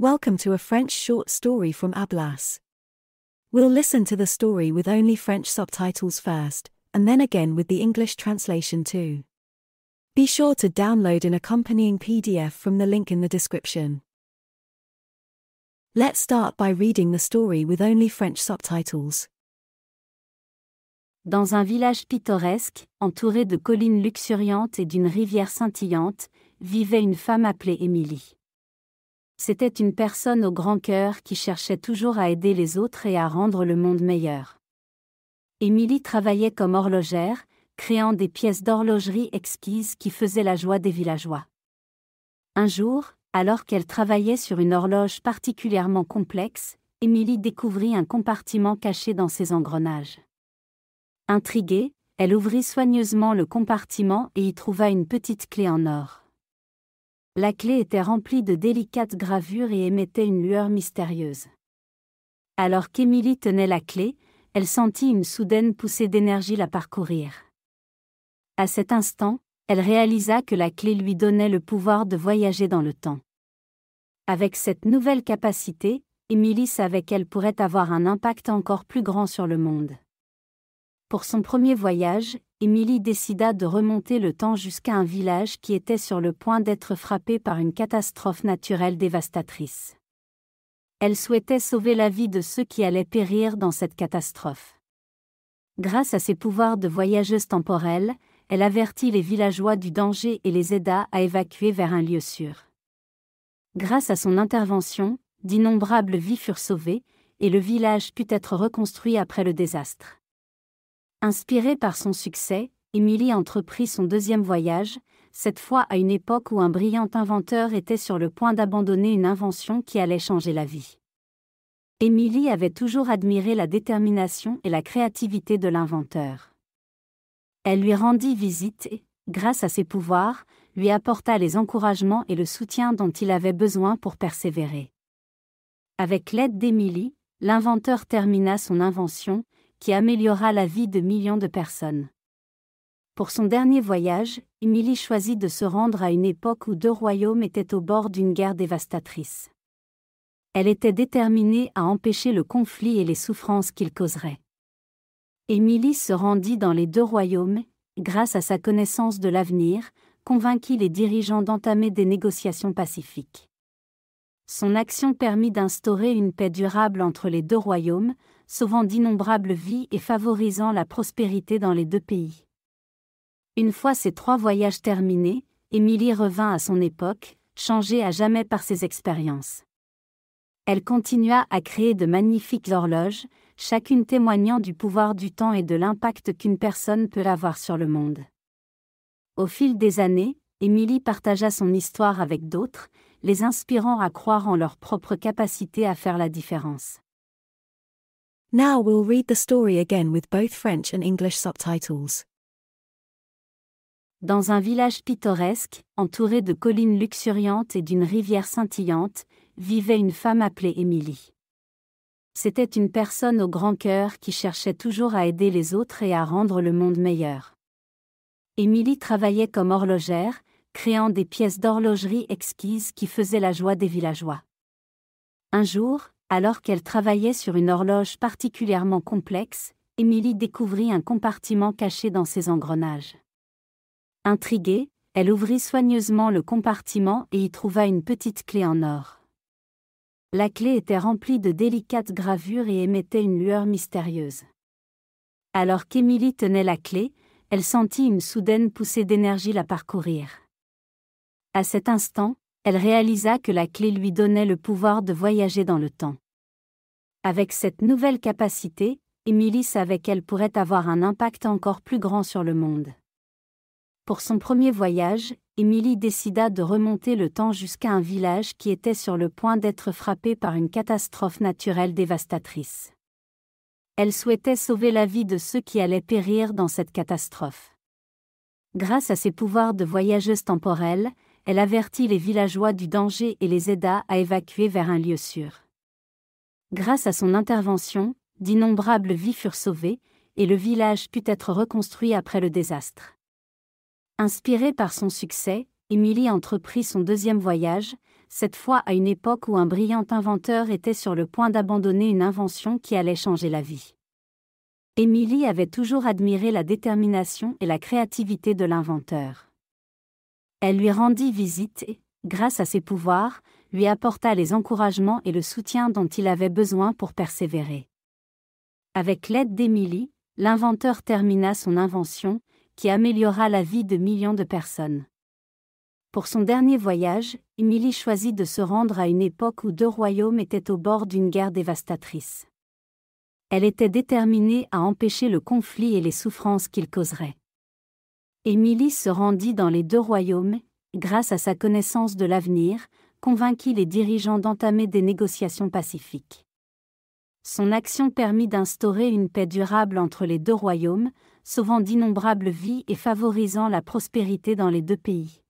Welcome to a French short story from Ablas. We'll listen to the story with only French subtitles first, and then again with the English translation too. Be sure to download an accompanying PDF from the link in the description. Let's start by reading the story with only French subtitles. Dans un village pittoresque, entouré de collines luxuriantes et d'une rivière scintillante, vivait une femme appelée Émilie. C'était une personne au grand cœur qui cherchait toujours à aider les autres et à rendre le monde meilleur. Émilie travaillait comme horlogère, créant des pièces d'horlogerie exquises qui faisaient la joie des villageois. Un jour, alors qu'elle travaillait sur une horloge particulièrement complexe, Émilie découvrit un compartiment caché dans ses engrenages. Intriguée, elle ouvrit soigneusement le compartiment et y trouva une petite clé en or. La clé était remplie de délicates gravures et émettait une lueur mystérieuse. Alors qu'Émilie tenait la clé, elle sentit une soudaine poussée d'énergie la parcourir. À cet instant, elle réalisa que la clé lui donnait le pouvoir de voyager dans le temps. Avec cette nouvelle capacité, Émilie savait qu'elle pourrait avoir un impact encore plus grand sur le monde. Pour son premier voyage, Émilie décida de remonter le temps jusqu'à un village qui était sur le point d'être frappé par une catastrophe naturelle dévastatrice. Elle souhaitait sauver la vie de ceux qui allaient périr dans cette catastrophe. Grâce à ses pouvoirs de voyageuse temporelle, elle avertit les villageois du danger et les aida à évacuer vers un lieu sûr. Grâce à son intervention, d'innombrables vies furent sauvées, et le village put être reconstruit après le désastre. Inspirée par son succès, Émilie entreprit son deuxième voyage, cette fois à une époque où un brillant inventeur était sur le point d'abandonner une invention qui allait changer la vie. Émilie avait toujours admiré la détermination et la créativité de l'inventeur. Elle lui rendit visite et, grâce à ses pouvoirs, lui apporta les encouragements et le soutien dont il avait besoin pour persévérer. Avec l'aide d'Émilie, l'inventeur termina son invention, qui améliora la vie de millions de personnes. Pour son dernier voyage, Émilie choisit de se rendre à une époque où deux royaumes étaient au bord d'une guerre dévastatrice. Elle était déterminée à empêcher le conflit et les souffrances qu'il causerait. Émilie se rendit dans les deux royaumes, grâce à sa connaissance de l'avenir, convainquit les dirigeants d'entamer des négociations pacifiques. Son action permit d'instaurer une paix durable entre les deux royaumes, sauvant d'innombrables vies et favorisant la prospérité dans les deux pays. Une fois ces trois voyages terminés, Émilie revint à son époque, changée à jamais par ses expériences. Elle continua à créer de magnifiques horloges, chacune témoignant du pouvoir du temps et de l'impact qu'une personne peut avoir sur le monde. Au fil des années, Émilie partagea son histoire avec d'autres, les inspirant à croire en leur propre capacité à faire la différence. Now we'll read the story again with both French and English subtitles. Dans un village pittoresque, entouré de collines luxuriantes et d'une rivière scintillante, vivait une femme appelée Émilie. C'était une personne au grand cœur qui cherchait toujours à aider les autres et à rendre le monde meilleur. Émilie travaillait comme horlogère, créant des pièces d'horlogerie exquises qui faisaient la joie des villageois. Un jour, alors qu'elle travaillait sur une horloge particulièrement complexe, Émilie découvrit un compartiment caché dans ses engrenages. Intriguée, elle ouvrit soigneusement le compartiment et y trouva une petite clé en or. La clé était remplie de délicates gravures et émettait une lueur mystérieuse. Alors qu'Émilie tenait la clé, elle sentit une soudaine poussée d'énergie la parcourir. À cet instant, elle réalisa que la clé lui donnait le pouvoir de voyager dans le temps. Avec cette nouvelle capacité, Émilie savait qu'elle pourrait avoir un impact encore plus grand sur le monde. Pour son premier voyage, Émilie décida de remonter le temps jusqu'à un village qui était sur le point d'être frappé par une catastrophe naturelle dévastatrice. Elle souhaitait sauver la vie de ceux qui allaient périr dans cette catastrophe. Grâce à ses pouvoirs de voyageuse temporelle, elle avertit les villageois du danger et les aida à évacuer vers un lieu sûr. Grâce à son intervention, d'innombrables vies furent sauvées, et le village put être reconstruit après le désastre. Inspirée par son succès, Émilie entreprit son deuxième voyage, cette fois à une époque où un brillant inventeur était sur le point d'abandonner une invention qui allait changer la vie. Émilie avait toujours admiré la détermination et la créativité de l'inventeur. Elle lui rendit visite et, grâce à ses pouvoirs, lui apporta les encouragements et le soutien dont il avait besoin pour persévérer. Avec l'aide d'Émilie, l'inventeur termina son invention, qui améliora la vie de millions de personnes. Pour son dernier voyage, Émilie choisit de se rendre à une époque où deux royaumes étaient au bord d'une guerre dévastatrice. Elle était déterminée à empêcher le conflit et les souffrances qu'il causerait. Émilie se rendit dans les deux royaumes, grâce à sa connaissance de l'avenir, convainquit les dirigeants d'entamer des négociations pacifiques. Son action permit d'instaurer une paix durable entre les deux royaumes, sauvant d'innombrables vies et favorisant la prospérité dans les deux pays.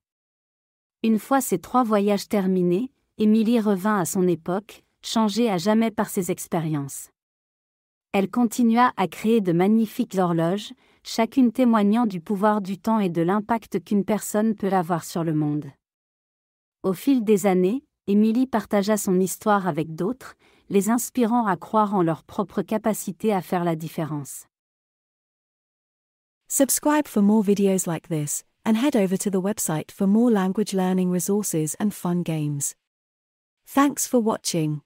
Une fois ces trois voyages terminés, Émilie revint à son époque, changée à jamais par ses expériences. Elle continua à créer de magnifiques horloges, chacune témoignant du pouvoir du temps et de l'impact qu'une personne peut avoir sur le monde. Au fil des années, Émilie partagea son histoire avec d'autres, les inspirant à croire en leur propre capacité à faire la différence. Subscribe for more videos like this, and head over to the website for more language learning resources and fun games. Thanks for watching.